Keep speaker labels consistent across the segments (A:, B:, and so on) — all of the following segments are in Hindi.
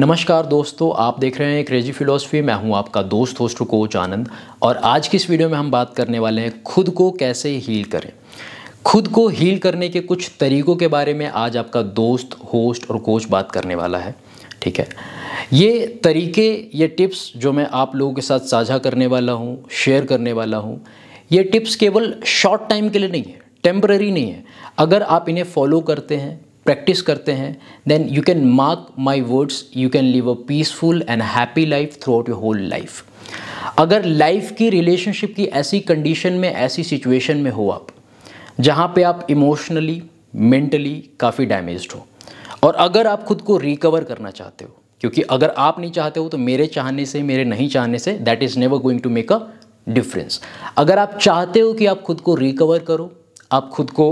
A: नमस्कार दोस्तों आप देख रहे हैं क्रेजी फिलोसफी मैं हूं आपका दोस्त होस्ट कोच आनंद और आज की इस वीडियो में हम बात करने वाले हैं खुद को कैसे हील करें खुद को हील करने के कुछ तरीकों के बारे में आज आपका दोस्त होस्ट और कोच बात करने वाला है ठीक है ये तरीके ये टिप्स जो मैं आप लोगों के साथ साझा करने वाला हूँ शेयर करने वाला हूँ ये टिप्स केवल शॉर्ट टाइम के लिए नहीं है टेम्प्ररी नहीं है अगर आप इन्हें फॉलो करते हैं प्रैक्टिस करते हैं then you can mark my words you can live a peaceful and happy life throughout your whole life अगर लाइफ की रिलेशनशिप की ऐसी कंडीशन में ऐसी सिचुएशन में हो आप जहाँ पे आप इमोशनली मेंटली काफ़ी डैमेज हो और अगर आप खुद को रिकवर करना चाहते हो क्योंकि अगर आप नहीं चाहते हो तो मेरे चाहने से मेरे नहीं चाहने से that is never going to make a difference अगर आप चाहते हो कि आप खुद को रिकवर करो आप खुद को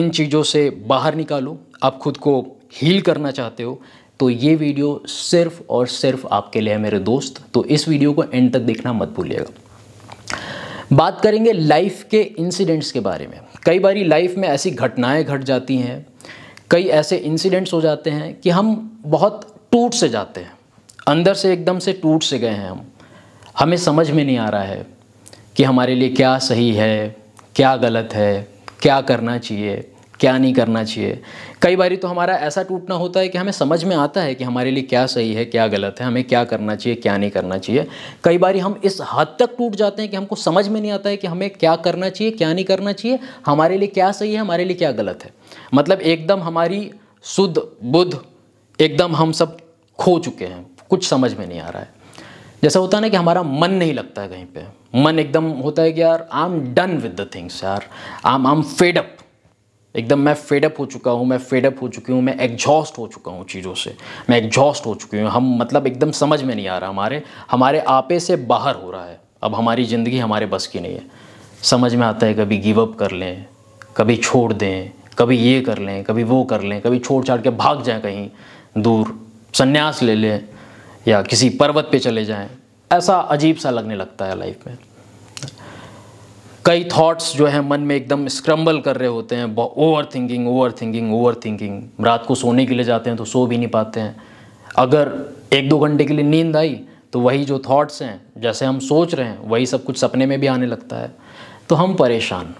A: इन चीज़ों से बाहर निकालो आप खुद को हील करना चाहते हो तो ये वीडियो सिर्फ और सिर्फ आपके लिए है मेरे दोस्त तो इस वीडियो को एंड तक देखना मत भूलिएगा बात करेंगे लाइफ के इंसिडेंट्स के बारे में कई बारी लाइफ में ऐसी घटनाएं घट जाती हैं कई ऐसे इंसिडेंट्स हो जाते हैं कि हम बहुत टूट से जाते हैं अंदर से एकदम से टूट से गए हैं हम हमें समझ में नहीं आ रहा है कि हमारे लिए क्या सही है क्या गलत है क्या करना चाहिए क्या नहीं करना चाहिए कई बारी तो हमारा ऐसा टूटना होता है कि हमें समझ में आता है कि हमारे लिए क्या सही है क्या गलत है हमें क्या करना चाहिए क्या नहीं करना चाहिए कई बारी हम इस हद तक टूट जाते हैं कि हमको समझ में नहीं आता है कि हमें क्या करना चाहिए क्या नहीं करना चाहिए हमारे लिए क्या सही है हमारे लिए क्या गलत है मतलब एकदम हमारी शुद्ध बुद्ध एकदम हम सब खो चुके हैं कुछ समझ में नहीं आ रहा है जैसा होता है ना कि हमारा मन नहीं लगता है कहीं पे मन एकदम होता है कि यार I am done with the things यार I am I am fed up एकदम मैं फेडअप हो चुका हूँ मैं फेडअप हो चुकी हूँ मैं एग्जॉस्ट हो चुका हूँ चीज़ों से मैं एग्जॉस्ट हो चुकी हूँ हम मतलब एकदम समझ में नहीं आ रहा हमारे हमारे आपे से बाहर हो रहा है अब हमारी ज़िंदगी हमारे बस की नहीं है समझ में आता है कभी गिवअप कर लें कभी छोड़ दें कभी ये कर लें कभी वो कर लें कभी छोड़ छाड़ के भाग जाएं कहीं दूर संन्यास ले लें या किसी पर्वत पे चले जाएं ऐसा अजीब सा लगने लगता है लाइफ में कई थॉट्स जो है मन में एकदम स्क्रम्बल कर रहे होते हैं overthinking overthinking overthinking रात को सोने के लिए जाते हैं तो सो भी नहीं पाते हैं अगर एक दो घंटे के लिए नींद आई तो वही जो थॉट्स हैं जैसे हम सोच रहे हैं वही सब कुछ सपने में भी आने लगता है तो हम परेशान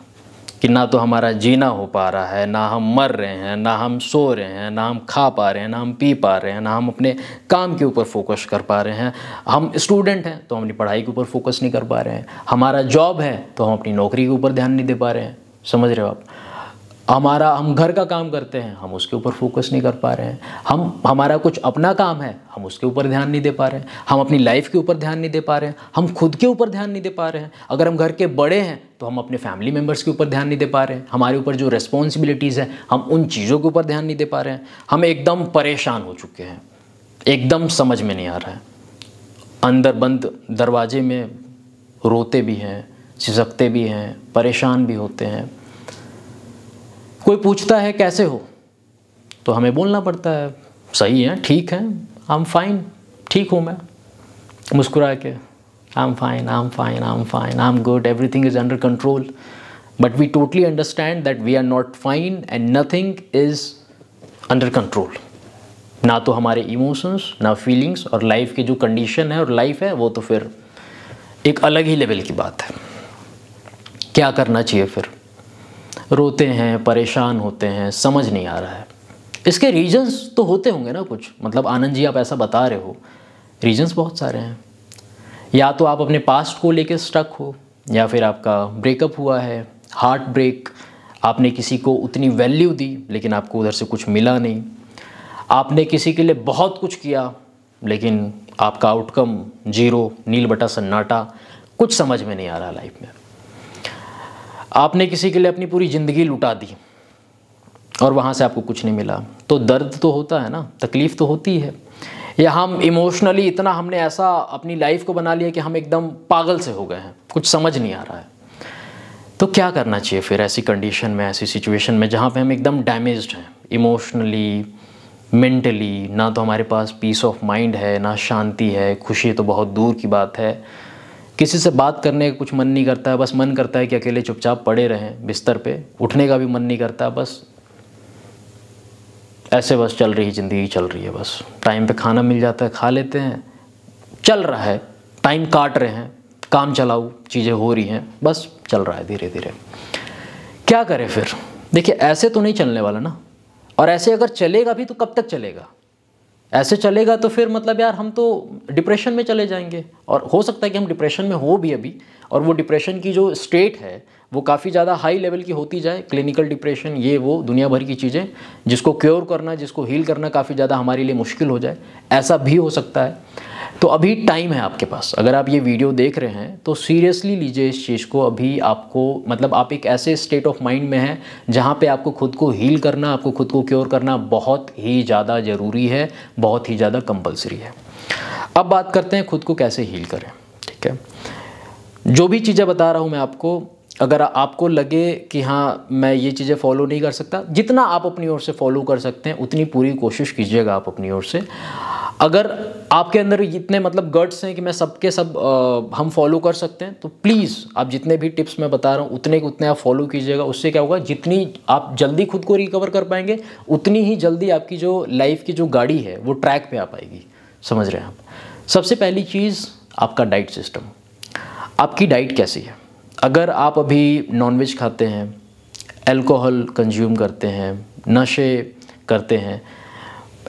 A: कि ना तो हमारा जीना हो पा रहा है ना हम मर रहे हैं ना हम सो रहे हैं ना हम खा पा रहे हैं ना हम पी पा रहे हैं ना हम अपने काम के ऊपर फोकस कर पा रहे हैं हम स्टूडेंट हैं तो हम अपनी पढ़ाई के ऊपर फोकस नहीं कर पा रहे हैं हमारा जॉब है तो हम अपनी नौकरी के ऊपर ध्यान नहीं दे पा रहे हैं समझ रहे हो आप हमारा हम घर का काम करते हैं हम उसके ऊपर फोकस नहीं कर पा रहे हैं हम हमारा कुछ अपना काम है हम उसके ऊपर ध्यान नहीं दे पा रहे हैं हम अपनी लाइफ के ऊपर ध्यान नहीं दे पा रहे हैं हम खुद के ऊपर ध्यान नहीं दे पा रहे हैं अगर हम घर के बड़े हैं तो हम अपने फैमिली मेम्बर्स के ऊपर ध्यान नहीं दे पा रहे हैं हमारे ऊपर जो रेस्पॉन्सिबिलिटीज़ हैं हम उन चीज़ों के ऊपर ध्यान नहीं दे पा रहे हैं हम एकदम परेशान हो चुके हैं एकदम समझ में नहीं आ रहा है अंदर बंद दरवाजे में रोते भी हैं झिझकते भी हैं परेशान भी होते हैं कोई पूछता है कैसे हो तो हमें बोलना पड़ता है सही है ठीक है आई एम फाइन ठीक हूँ मैं मुस्कुरा के I am fine I am fine I am fine I am good thing is under control but we totally understand that we are not fine and nothing is under control ना तो हमारे इमोशंस ना फीलिंग्स और लाइफ की जो कंडीशन है और लाइफ है वो तो फिर एक अलग ही लेवल की बात है क्या करना चाहिए फिर रोते हैं परेशान होते हैं समझ नहीं आ रहा है इसके रीजंस तो होते होंगे ना कुछ मतलब आनंद जी आप ऐसा बता रहे हो रीजंस बहुत सारे हैं या तो आप अपने पास्ट को लेकर स्टक हो या फिर आपका ब्रेकअप हुआ है हार्ट ब्रेक आपने किसी को उतनी वैल्यू दी लेकिन आपको उधर से कुछ मिला नहीं आपने किसी के लिए बहुत कुछ किया लेकिन आपका आउटकम जीरो नील बटा सन्नाटा कुछ समझ में नहीं आ रहा लाइफ में आपने किसी के लिए अपनी पूरी ज़िंदगी लुटा दी और वहाँ से आपको कुछ नहीं मिला तो दर्द तो होता है ना तकलीफ़ तो होती है या हम इमोशनली इतना हमने ऐसा अपनी लाइफ को बना लिया कि हम एकदम पागल से हो गए हैं कुछ समझ नहीं आ रहा है तो क्या करना चाहिए फिर ऐसी कंडीशन में ऐसी सिचुएशन में जहाँ पे हम एकदम डैमेज हैं इमोशनली मेंटली ना तो हमारे पास पीस ऑफ माइंड है ना शांति है खुशी तो बहुत दूर की बात है किसी से बात करने का कुछ मन नहीं करता है बस मन करता है कि अकेले चुपचाप पड़े रहें बिस्तर पे उठने का भी मन नहीं करता बस ऐसे बस चल रही ज़िंदगी चल रही है बस टाइम पे खाना मिल जाता है खा लेते हैं चल रहा है टाइम काट रहे हैं काम चलाऊ चीज़ें हो रही हैं बस चल रहा है धीरे धीरे क्या करें फिर देखिए ऐसे तो नहीं चलने वाला ना और ऐसे अगर चलेगा भी तो कब तक चलेगा ऐसे चलेगा तो फिर मतलब यार हम तो डिप्रेशन में चले जाएंगे और हो सकता है कि हम डिप्रेशन में हो भी अभी और वो डिप्रेशन की जो स्टेट है वो काफ़ी ज़्यादा हाई लेवल की होती जाए क्लिनिकल डिप्रेशन ये वो दुनिया भर की चीज़ें जिसको क्योर करना जिसको हील करना काफ़ी ज़्यादा हमारे लिए मुश्किल हो जाए ऐसा भी हो सकता है तो अभी टाइम है आपके पास अगर आप ये वीडियो देख रहे हैं तो सीरियसली लीजिए इस चीज़ को अभी आपको मतलब आप एक ऐसे स्टेट ऑफ माइंड में हैं जहाँ पे आपको खुद को हील करना आपको खुद को क्योर करना बहुत ही ज़्यादा ज़रूरी है बहुत ही ज़्यादा कंपलसरी है अब बात करते हैं खुद को कैसे हील करें ठीक है जो भी चीज़ें बता रहा हूँ मैं आपको अगर आपको लगे कि हाँ मैं ये चीज़ें फॉलो नहीं कर सकता जितना आप अपनी ओर से फॉलो कर सकते हैं उतनी पूरी कोशिश कीजिएगा आप अपनी ओर से अगर आपके अंदर इतने मतलब गट्स हैं कि मैं सबके सब, सब आ, हम फॉलो कर सकते हैं तो प्लीज़ आप जितने भी टिप्स मैं बता रहा हूँ उतने के उतने आप फॉलो कीजिएगा उससे क्या होगा जितनी आप जल्दी खुद को रिकवर कर पाएंगे उतनी ही जल्दी आपकी जो लाइफ की जो गाड़ी है वो ट्रैक पर आ पाएगी समझ रहे हैं आप सबसे पहली चीज़ आपका डाइट सिस्टम आपकी डाइट कैसी है अगर आप अभी नॉनवेज खाते हैं एल्कोहल कंज्यूम करते हैं नशे करते हैं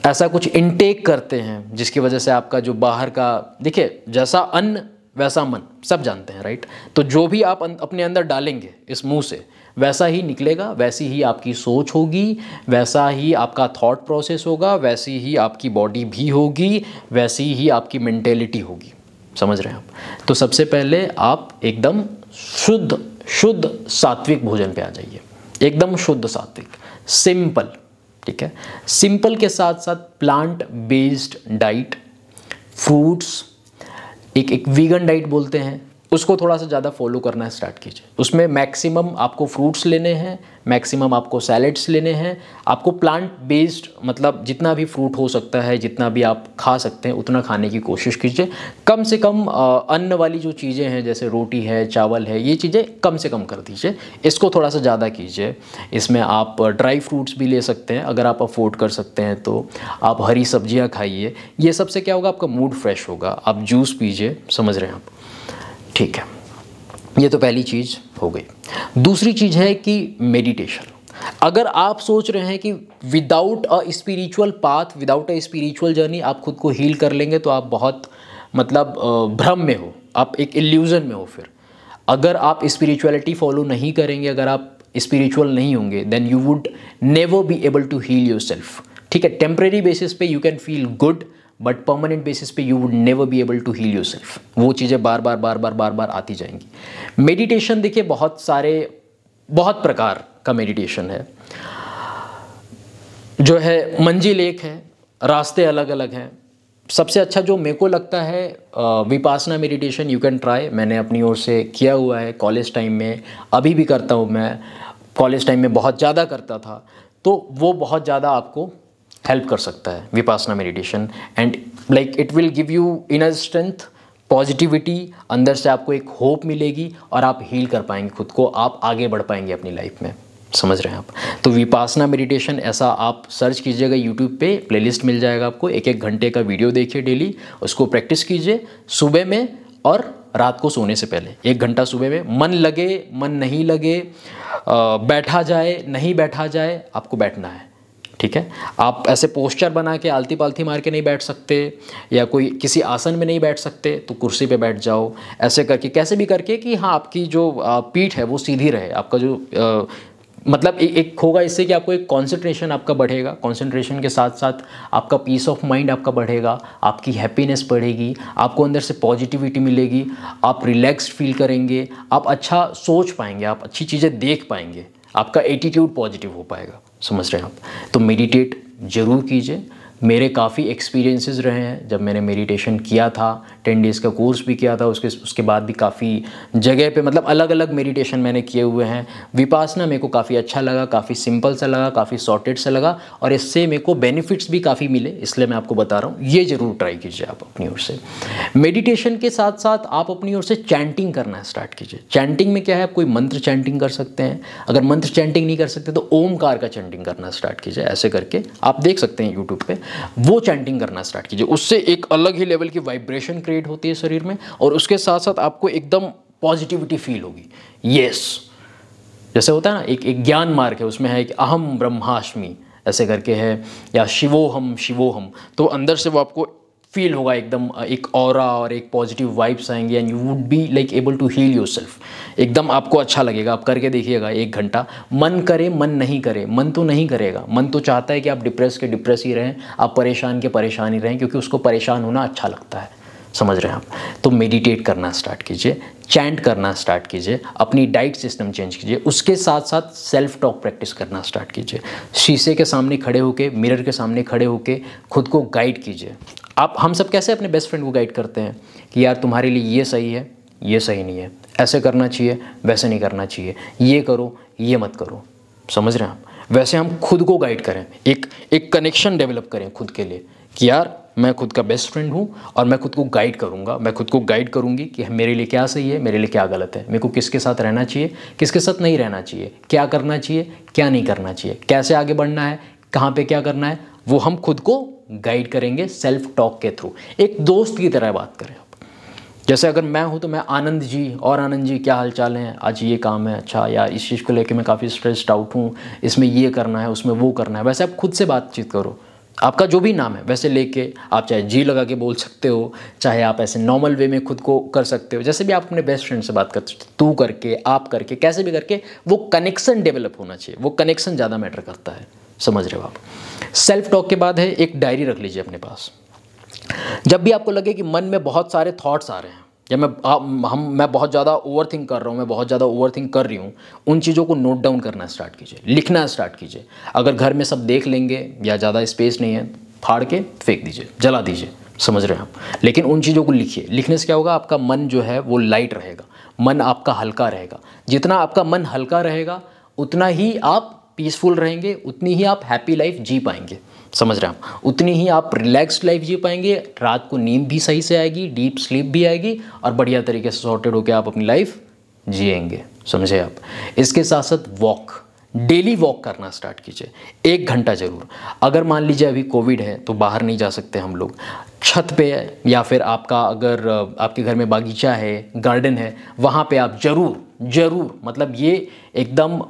A: ऐसा कुछ इनटेक करते हैं जिसकी वजह से आपका जो बाहर का देखिए जैसा अन्न वैसा मन सब जानते हैं राइट तो जो भी आप अं-, अपने अंदर डालेंगे इस मुंह से वैसा ही निकलेगा वैसी ही आपकी सोच होगी वैसा ही आपका थॉट प्रोसेस होगा वैसी ही आपकी बॉडी भी होगी वैसी ही आपकी मेंटेलिटी होगी समझ रहे हैं आप तो सबसे पहले आप एकदम शुद्ध शुद्ध सात्विक भोजन पे आ जाइए एकदम शुद्ध सात्विक सिंपल ठीक है सिंपल के साथ साथ प्लांट बेस्ड डाइट फ्रूट्स एक एक वीगन डाइट बोलते हैं उसको थोड़ा सा ज़्यादा फॉलो करना स्टार्ट कीजिए उसमें मैक्सिमम आपको फ्रूट्स लेने हैं मैक्सिमम आपको सैलड्स लेने हैं आपको प्लांट बेस्ड मतलब जितना भी फ्रूट हो सकता है जितना भी आप खा सकते हैं उतना खाने की कोशिश कीजिए कम से कम अन्न वाली जो चीज़ें हैं जैसे रोटी है चावल है ये चीज़ें कम से कम कर दीजिए इसको थोड़ा सा ज़्यादा कीजिए इसमें आप ड्राई फ्रूट्स भी ले सकते हैं अगर आप अफोर्ड कर सकते हैं तो आप हरी सब्जियाँ खाइए ये सबसे क्या होगा आपका मूड फ्रेश होगा आप जूस पीजिए समझ रहे हैं आप ठीक है ये तो पहली चीज़ हो गई दूसरी चीज़ है कि मेडिटेशन अगर आप सोच रहे हैं कि without a spiritual path without a spiritual journey आप खुद को हील कर लेंगे तो आप बहुत मतलब भ्रम में हो आप एक इल्यूज़न में हो फिर अगर आप स्पिरिचुअलिटी फॉलो नहीं करेंगे अगर आप स्पिरिचुअल नहीं होंगे then you would never be able to heal yourself ठीक है टेम्प्रेरी बेसिस पे you can feel good but permanent basis पे you would never be able to heal yourself वो चीज़ें बार बार बार बार बार बार आती जाएंगी मेडिटेशन देखिए बहुत सारे बहुत प्रकार का मेडिटेशन है जो है मंजिल एक है रास्ते अलग अलग हैं सबसे अच्छा जो मेरे को लगता है Vipassana meditation you can try मैंने अपनी ओर से किया हुआ है कॉलेज टाइम में अभी भी करता हूँ मैं कॉलेज टाइम में बहुत ज़्यादा करता था तो वो बहुत ज़्यादा आपको हेल्प कर सकता है Vipassana meditation and like it will give you inner strength positivity अंदर से आपको एक होप मिलेगी और आप हील कर पाएंगे खुद को आप आगे बढ़ पाएंगे अपनी लाइफ में समझ रहे हैं आप तो विपासना मेडिटेशन ऐसा आप सर्च कीजिएगा यूट्यूब पे प्लेलिस्ट मिल जाएगा आपको एक एक घंटे का वीडियो देखिए डेली उसको प्रैक्टिस कीजिए सुबह में और रात को सोने से पहले एक घंटा सुबह में मन लगे मन नहीं लगे आ, बैठा जाए नहीं बैठा जाए आपको बैठना है ठीक है आप ऐसे पोस्चर बना के आलती पालथी मार के नहीं बैठ सकते या कोई किसी आसन में नहीं बैठ सकते तो कुर्सी पे बैठ जाओ ऐसे करके कैसे भी करके कि हाँ आपकी जो पीठ है वो सीधी रहे आपका जो आ, मतलब ए, एक होगा इससे कि आपको एक कॉन्सेंट्रेशन आपका बढ़ेगा कॉन्सेंट्रेशन के साथ साथ आपका पीस ऑफ माइंड आपका बढ़ेगा आपकी हैप्पीनेस बढ़ेगी आपको अंदर से पॉजिटिविटी मिलेगी आप रिलैक्सड फील करेंगे आप अच्छा सोच पाएंगे आप अच्छी चीज़ें देख पाएंगे आपका एटीट्यूड पॉजिटिव हो पाएगा समझ रहे हैं आप तो मेडिटेट ज़रूर कीजिए मेरे काफ़ी एक्सपीरियंसेस रहे हैं जब मैंने मेडिटेशन किया था टेन डेज़ का कोर्स भी किया था उसके उसके बाद भी काफ़ी जगह पे मतलब अलग अलग मेडिटेशन मैंने किए हुए हैं विपासना मेरे को काफ़ी अच्छा लगा काफ़ी सिंपल सा लगा काफ़ी सॉर्टेड सा लगा और इससे मेरे को बेनिफिट्स भी काफ़ी मिले इसलिए मैं आपको बता रहा हूँ ये ज़रूर ट्राई कीजिए आप अपनी ओर से मेडिटेशन के साथ साथ आप अपनी ओर से चैंटिंग करना स्टार्ट कीजिए चैंटिंग में क्या है आप कोई मंत्र चैंटिंग कर सकते हैं अगर मंत्र चैंटिंग नहीं कर सकते तो ओमकार का चैंटिंग करना स्टार्ट कीजिए ऐसे करके आप देख सकते हैं यूट्यूब पर वो चैंटिंग करना स्टार्ट कीजिए उससे एक अलग ही लेवल की वाइब्रेशन क्रिएट होती है शरीर में और उसके साथ साथ आपको एकदम पॉजिटिविटी फील होगी यस जैसे होता है ना एक एक ज्ञान मार्ग है उसमें है कि अहम ब्रह्माष्टमी ऐसे करके है या शिवो हम शिवो हम तो अंदर से वो आपको फील होगा एकदम एक और और एक पॉजिटिव वाइब्स आएंगे and you would be like able to heal yourself एकदम आपको अच्छा लगेगा आप करके देखिएगा एक घंटा मन करे मन नहीं करे मन तो नहीं करेगा मन तो चाहता है कि आप डिप्रेस के डिप्रेस ही रहें आप परेशान के परेशान ही रहें क्योंकि उसको परेशान होना अच्छा लगता है समझ रहे हैं आप तो मेडिटेट करना स्टार्ट कीजिए चैंट करना स्टार्ट कीजिए अपनी डाइट सिस्टम चेंज कीजिए उसके साथ साथ सेल्फ टॉक प्रैक्टिस करना स्टार्ट कीजिए शीशे के सामने खड़े होके मिरर के सामने खड़े होके खुद को गाइड कीजिए आप हम सब कैसे अपने बेस्ट फ्रेंड को गाइड करते हैं कि यार तुम्हारे लिए ये सही है ये सही नहीं है ऐसे करना चाहिए वैसे नहीं करना चाहिए ये करो ये मत करो समझ रहे हैं आप वैसे हम खुद को गाइड करें एक एक कनेक्शन डेवलप करें खुद के लिए कि यार मैं खुद का बेस्ट फ्रेंड हूँ और मैं खुद को गाइड करूँगा मैं खुद को गाइड करूँगी कि मेरे लिए क्या सही है मेरे लिए क्या गलत है मेरे को किसके साथ रहना चाहिए किसके साथ नहीं रहना चाहिए क्या करना चाहिए क्या नहीं करना चाहिए कैसे आगे बढ़ना है कहाँ पे क्या करना है वो हम खुद को गाइड करेंगे सेल्फ टॉक के थ्रू एक दोस्त की तरह बात करें आप जैसे अगर मैं हूँ तो मैं आनंद जी और आनंद जी क्या हालचाल हैं आज ये काम है अच्छा या इस चीज़ को लेके मैं काफ़ी स्ट्रेस्ड आउट हूँ इसमें ये करना है उसमें वो करना है वैसे आप खुद से बातचीत करो आपका जो भी नाम है वैसे लेके आप चाहे जी लगा के बोल सकते हो चाहे आप ऐसे नॉर्मल वे में खुद को कर सकते हो जैसे भी आप अपने बेस्ट फ्रेंड से बात कर सकते तू करके आप करके कैसे भी करके वो कनेक्शन डेवलप होना चाहिए वो कनेक्शन ज़्यादा मैटर करता है समझ रहे हो आप सेल्फ टॉक के बाद है एक डायरी रख लीजिए अपने पास जब भी आपको लगे कि मन में बहुत सारे थॉट्स आ रहे हैं या मैं आ, हम मैं बहुत ज़्यादा ओवर थिंक कर रहा हूँ मैं बहुत ज़्यादा ओवर थिंक कर रही हूँ उन चीज़ों को नोट डाउन करना स्टार्ट कीजिए लिखना स्टार्ट कीजिए अगर घर में सब देख लेंगे या ज़्यादा स्पेस नहीं है फाड़ के फेंक दीजिए जला दीजिए समझ रहे हैं आप लेकिन उन चीज़ों को लिखिए लिखने से क्या होगा आपका मन जो है वो लाइट रहेगा मन आपका हल्का रहेगा जितना आपका मन हल्का रहेगा उतना ही आप पीसफुल रहेंगे उतनी ही आप हैप्पी लाइफ जी पाएंगे समझ रहे हैं आप उतनी ही आप रिलैक्स लाइफ जी पाएंगे रात को नींद भी सही से आएगी डीप स्लीप भी आएगी और बढ़िया तरीके से सॉर्टेड होकर आप अपनी लाइफ जिएंगे समझे आप इसके साथ साथ वॉक डेली वॉक करना स्टार्ट कीजिए एक घंटा ज़रूर अगर मान लीजिए अभी कोविड है तो बाहर नहीं जा सकते हम लोग छत पे या फिर आपका अगर आपके घर में बागीचा है गार्डन है वहाँ पे आप ज़रूर ज़रूर मतलब ये एकदम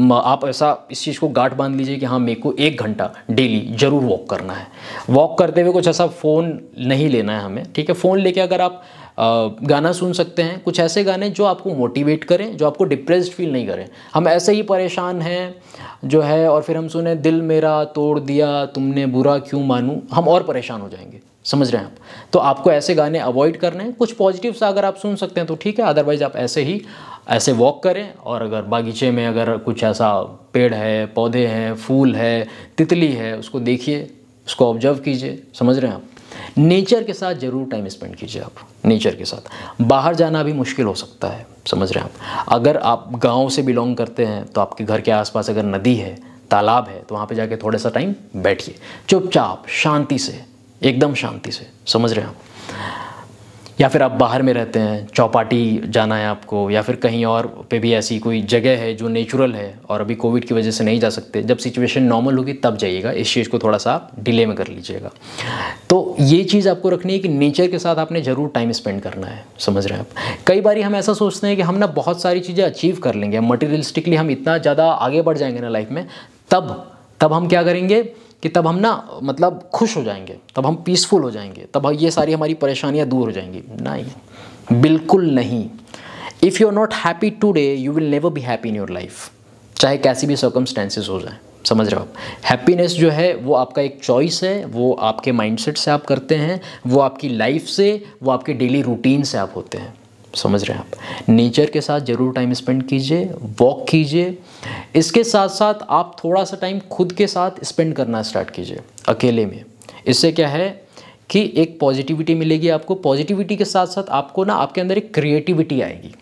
A: आप ऐसा इस चीज़ को गाठ बांध लीजिए कि हाँ मेरे को एक घंटा डेली ज़रूर वॉक करना है वॉक करते हुए कुछ ऐसा फ़ोन नहीं लेना है हमें ठीक है फ़ोन लेके अगर आप गाना सुन सकते हैं कुछ ऐसे गाने जो आपको मोटिवेट करें जो आपको डिप्रेस फील नहीं करें हम ऐसे ही परेशान हैं जो है और फिर हम सुने दिल मेरा तोड़ दिया तुमने बुरा क्यों मानूँ हम और परेशान हो जाएंगे समझ रहे हैं आप तो आपको ऐसे गाने अवॉइड करने हैं कुछ पॉजिटिव्स अगर आप सुन सकते हैं तो ठीक है अदरवाइज़ आप ऐसे ही ऐसे वॉक करें और अगर बागीचे में अगर कुछ ऐसा पेड़ है पौधे हैं फूल है तितली है उसको देखिए उसको ऑब्जर्व कीजिए समझ रहे हैं आप नेचर के साथ ज़रूर टाइम स्पेंड कीजिए आप नेचर के साथ बाहर जाना भी मुश्किल हो सकता है समझ रहे हैं आप अगर आप गांव से बिलोंग करते हैं तो आपके घर के आसपास अगर नदी है तालाब है तो वहाँ पे जाके थोड़ा सा टाइम बैठिए चुपचाप शांति से एकदम शांति से समझ रहे हैं आप या फिर आप बाहर में रहते हैं चौपाटी जाना है आपको या फिर कहीं और पे भी ऐसी कोई जगह है जो नेचुरल है और अभी कोविड की वजह से नहीं जा सकते जब सिचुएशन नॉर्मल होगी तब जाइएगा इस चीज़ को थोड़ा सा आप डिले में कर लीजिएगा तो ये चीज़ आपको रखनी है कि नेचर के साथ आपने ज़रूर टाइम स्पेंड करना है समझ रहे हैं आप कई बार हम ऐसा सोचते हैं कि हम ना बहुत सारी चीज़ें अचीव कर लेंगे मटेरियलिस्टिकली हम इतना ज़्यादा आगे बढ़ जाएंगे ना लाइफ में तब तब हम क्या करेंगे कि तब हम ना मतलब खुश हो जाएंगे तब हम पीसफुल हो जाएंगे तब ये सारी हमारी परेशानियाँ दूर हो जाएंगी नहीं बिल्कुल नहीं if you are not happy today you will never be happy in your life चाहे कैसी भी सर्कमस्टेंसेज हो जाए समझ रहे हो आप हैप्पीनेस जो है वो आपका एक चॉइस है वो आपके माइंडसेट से आप करते हैं वो आपकी लाइफ से वो आपके डेली रूटीन से आप होते हैं समझ रहे हैं आप नेचर के साथ ज़रूर टाइम स्पेंड कीजिए वॉक कीजिए इसके साथ साथ आप थोड़ा सा टाइम खुद के साथ स्पेंड करना स्टार्ट कीजिए अकेले में इससे क्या है कि एक पॉजिटिविटी मिलेगी आपको पॉजिटिविटी के साथ साथ आपको ना आपके अंदर एक क्रिएटिविटी आएगी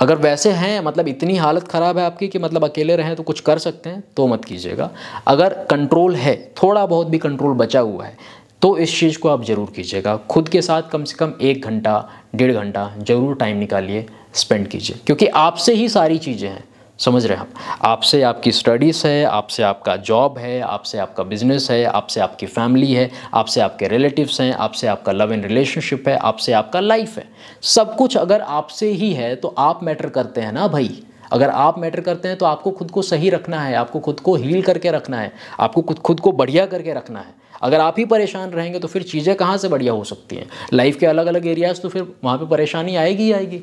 A: अगर वैसे हैं मतलब इतनी हालत ख़राब है आपकी कि मतलब अकेले रहें तो कुछ कर सकते हैं तो मत कीजिएगा अगर कंट्रोल है थोड़ा बहुत भी कंट्रोल बचा हुआ है तो इस चीज़ को आप ज़रूर कीजिएगा खुद के साथ कम से कम एक घंटा डेढ़ घंटा ज़रूर टाइम निकालिए स्पेंड कीजिए क्योंकि आपसे ही सारी चीज़ें हैं समझ रहे हैं आप आपसे आपकी स्टडीज़ है आपसे आपका जॉब है आपसे आपका बिजनेस है आपसे आपकी फैमिली है आपसे आपके रिलेटिव्स हैं आपसे आपका लव एंड रिलेशनशिप है आपसे आपका लाइफ है सब कुछ अगर आपसे ही है तो आप मैटर करते हैं ना भाई अगर आप मैटर करते हैं तो आपको खुद को सही रखना है आपको खुद को हील करके रखना है आपको खुद खुद को बढ़िया करके रखना है अगर आप ही परेशान रहेंगे तो फिर चीज़ें कहाँ से बढ़िया हो सकती हैं लाइफ के अलग अलग एरियाज़ तो फिर वहाँ पर परेशानी आएगी ही आएगी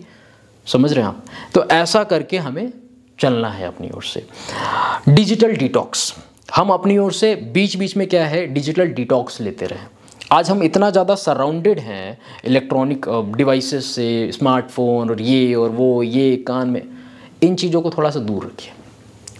A: समझ रहे हैं आप तो ऐसा करके हमें चलना है अपनी ओर से डिजिटल डिटॉक्स हम अपनी ओर से बीच बीच में क्या है डिजिटल डिटॉक्स लेते रहें आज हम इतना ज़्यादा सराउंडेड हैं इलेक्ट्रॉनिक डिवाइसेस से स्मार्टफोन और ये और वो ये कान में इन चीज़ों को थोड़ा सा दूर रखिए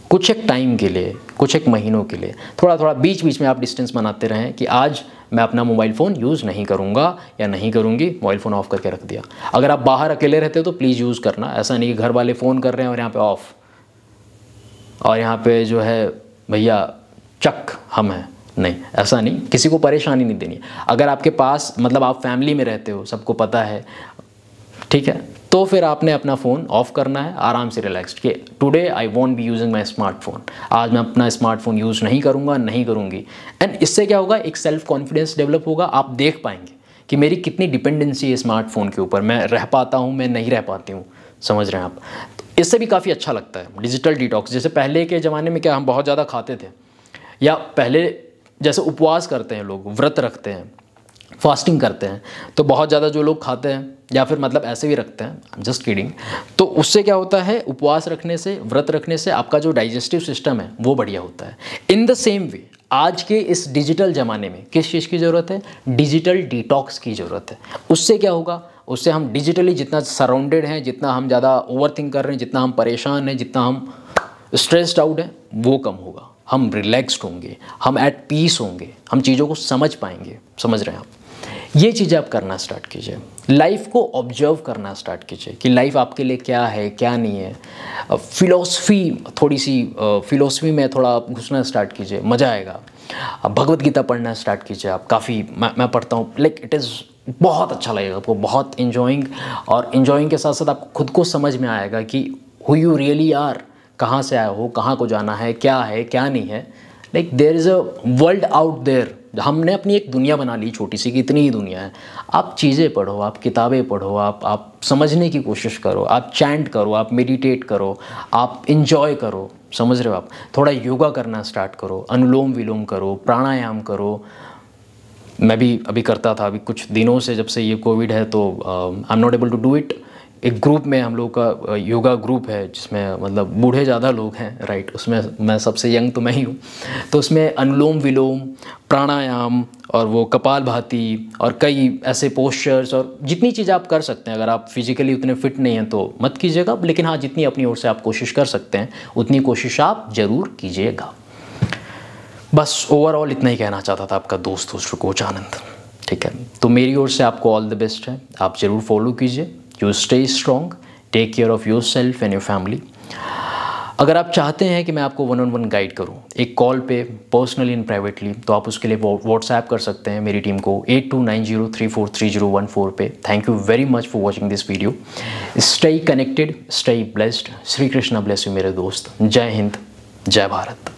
A: कुछ एक टाइम के लिए कुछ एक महीनों के लिए थोड़ा थोड़ा बीच बीच में आप डिस्टेंस बनाते रहें कि आज मैं अपना मोबाइल फ़ोन यूज़ नहीं करूँगा या नहीं करूँगी मोबाइल फ़ोन ऑफ़ करके रख दिया अगर आप बाहर अकेले रहते हो तो प्लीज़ यूज़ करना ऐसा नहीं कि घर वाले फ़ोन कर रहे हैं और यहाँ पर ऑफ़ और यहाँ पे जो है भैया चक हम हैं नहीं ऐसा नहीं किसी को परेशानी नहीं देनी अगर आपके पास मतलब आप फैमिली में रहते हो सबको पता है ठीक है तो फिर आपने अपना फ़ोन ऑफ करना है आराम से रिलैक्स कि today I want be using my smartphone आज मैं अपना स्मार्टफोन यूज़ नहीं करूँगा नहीं करूँगी एंड इससे क्या होगा एक सेल्फ कॉन्फिडेंस डेवलप होगा आप देख पाएंगे कि मेरी कितनी डिपेंडेंसी है स्मार्टफोन के ऊपर मैं रह पाता हूँ मैं नहीं रह पाती हूँ समझ रहे हैं आप तो इससे भी काफ़ी अच्छा लगता है डिजिटल डिटॉक्स जैसे पहले के ज़माने में क्या हम बहुत ज़्यादा खाते थे या पहले जैसे उपवास करते हैं लोग व्रत रखते हैं फास्टिंग करते हैं तो बहुत ज़्यादा जो लोग खाते हैं या फिर मतलब ऐसे भी रखते हैं आई एम जस्ट किडिंग तो उससे क्या होता है उपवास रखने से व्रत रखने से आपका जो डाइजेस्टिव सिस्टम है वो बढ़िया होता है इन द सेम वे आज के इस डिजिटल ज़माने में किस चीज़ की ज़रूरत है डिजिटल डिटॉक्स की ज़रूरत है उससे क्या होगा उससे हम डिजिटली जितना सराउंडेड हैं जितना हम ज़्यादा ओवर थिंक कर रहे हैं जितना हम परेशान हैं जितना हम स्ट्रेस्ड आउट हैं वो कम होगा हम रिलैक्स्ड होंगे हम एट पीस होंगे हम चीज़ों को समझ पाएंगे समझ रहे हैं आप ये चीज़ें आप करना स्टार्ट कीजिए लाइफ को ऑब्जर्व करना स्टार्ट कीजिए कि लाइफ आपके लिए क्या है क्या नहीं है फिलोसफी थोड़ी सी फिलोसफी में थोड़ा आप घुसना स्टार्ट कीजिए मज़ा आएगा भगवत गीता पढ़ना स्टार्ट कीजिए आप काफ़ी मैं, मैं पढ़ता हूँ लाइक इट इज़ बहुत अच्छा लगेगा आपको बहुत इन्जॉइंग और इन्जॉइंग के साथ साथ आपको खुद को समझ में आएगा कि हु यू रियली आर कहाँ से आए हो कहाँ को जाना है क्या है क्या नहीं है like there is a world out there हमने अपनी एक दुनिया बना ली छोटी सी कि इतनी ही दुनिया है आप चीज़ें पढ़ो आप किताबें पढ़ो आप आप समझने की कोशिश करो आप चैंट करो आप मेडिटेट करो आप इन्जॉय करो समझ रहे हो आप थोड़ा योगा करना स्टार्ट करो अनुलोम विलोम करो प्राणायाम करो मैं भी अभी करता था अभी कुछ दिनों से जब से ये कोविड है तो I am not able to do it एक ग्रुप में हम लोग का योगा ग्रुप है जिसमें मतलब बूढ़े ज़्यादा लोग हैं राइट उसमें मैं सबसे यंग तो मैं ही हूँ तो उसमें अनुलोम विलोम प्राणायाम और वो कपाल भाती और कई ऐसे पोस्चर्स और जितनी चीज़ आप कर सकते हैं अगर आप फिजिकली उतने फिट नहीं हैं तो मत कीजिएगा लेकिन हाँ जितनी अपनी ओर से आप कोशिश कर सकते हैं उतनी कोशिश आप ज़रूर कीजिएगा बस ओवरऑल इतना ही कहना चाहता था आपका दोस्त दोस्त कोच आनंद ठीक है तो मेरी ओर से आपको ऑल द बेस्ट है आप ज़रूर फॉलो कीजिए you stay strong take care of yourself and your family अगर आप चाहते हैं कि मैं आपको वन ऑन वन गाइड करूं एक कॉल पे पर्सनली एंड प्राइवेटली तो आप उसके लिए व्हाट्सएप कर सकते हैं मेरी टीम को eight two nine zero three four three zero one four पे thank you very much for watching this video stay connected stay blessed Shri Krishna bless you मेरे दोस्त जय हिंद जय भारत